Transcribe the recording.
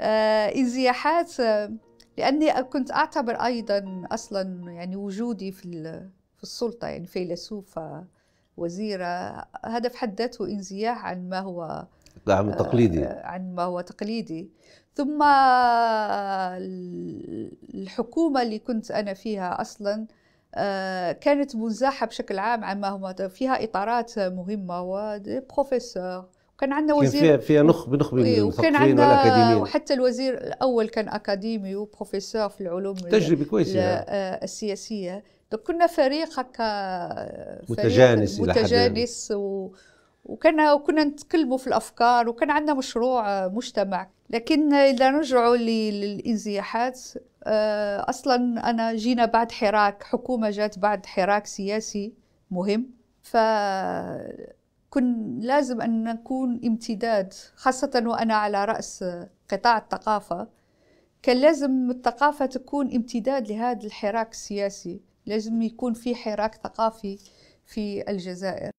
انزياحات آه، آه، لاني كنت اعتبر ايضا اصلا يعني وجودي في في السلطه يعني فيلسوفه وزيره هذا في حد ذاته انزياح عن ما هو عن تقليدي آه، عن ما هو تقليدي ثم الحكومه اللي كنت انا فيها اصلا كانت منزاحه بشكل عام عن ما هو فيها اطارات مهمه وبروفيسور كان عندنا وزير فيها فيها نخبه نخبه إيه، المثقفين عندنا وحتى الوزير الاول كان اكاديمي وبروفيسور في العلوم تجربه كويسه آه، السياسيه دونك كنا فريق هكا متجانس متجانس و... وكنا وكنا نتكلموا في الافكار وكان عندنا مشروع آه، مجتمع لكن اذا نرجعوا للانزياحات آه، اصلا انا جينا بعد حراك حكومه جات بعد حراك سياسي مهم ف كن لازم أن نكون امتداد خاصة وأنا على رأس قطاع الثقافة كان لازم الثقافة تكون امتداد لهذا الحراك السياسي لازم يكون في حراك ثقافي في الجزائر